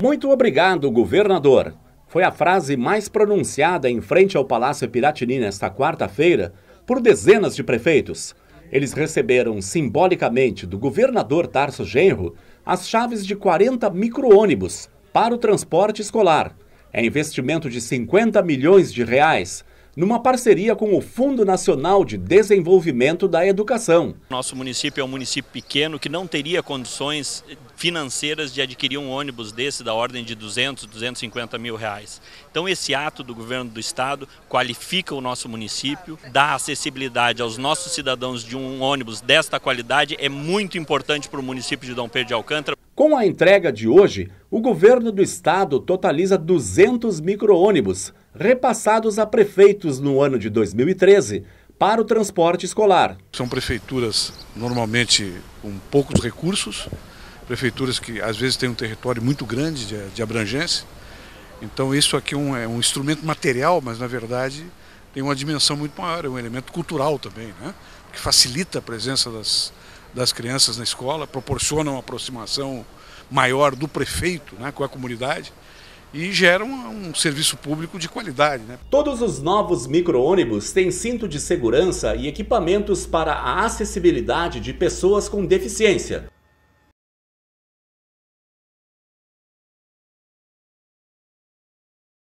Muito obrigado, governador. Foi a frase mais pronunciada em frente ao Palácio Piratini nesta quarta-feira por dezenas de prefeitos. Eles receberam simbolicamente do governador Tarso Genro as chaves de 40 micro-ônibus para o transporte escolar. É investimento de 50 milhões de reais numa parceria com o Fundo Nacional de Desenvolvimento da Educação. Nosso município é um município pequeno que não teria condições financeiras de adquirir um ônibus desse da ordem de 200, 250 mil reais. Então esse ato do governo do estado qualifica o nosso município, dá acessibilidade aos nossos cidadãos de um ônibus desta qualidade, é muito importante para o município de Dom Pedro de Alcântara. Com a entrega de hoje, o governo do estado totaliza 200 micro-ônibus repassados a prefeitos no ano de 2013 para o transporte escolar. São prefeituras normalmente com poucos recursos, prefeituras que às vezes têm um território muito grande de, de abrangência. Então isso aqui é um, é um instrumento material, mas na verdade tem uma dimensão muito maior, é um elemento cultural também, né? que facilita a presença das, das crianças na escola, proporciona uma aproximação maior do prefeito né, com a comunidade e gera um, um, serviço público de qualidade. Né? Todos os novos micro-ônibus têm cinto de segurança e equipamentos para a acessibilidade de pessoas com deficiência.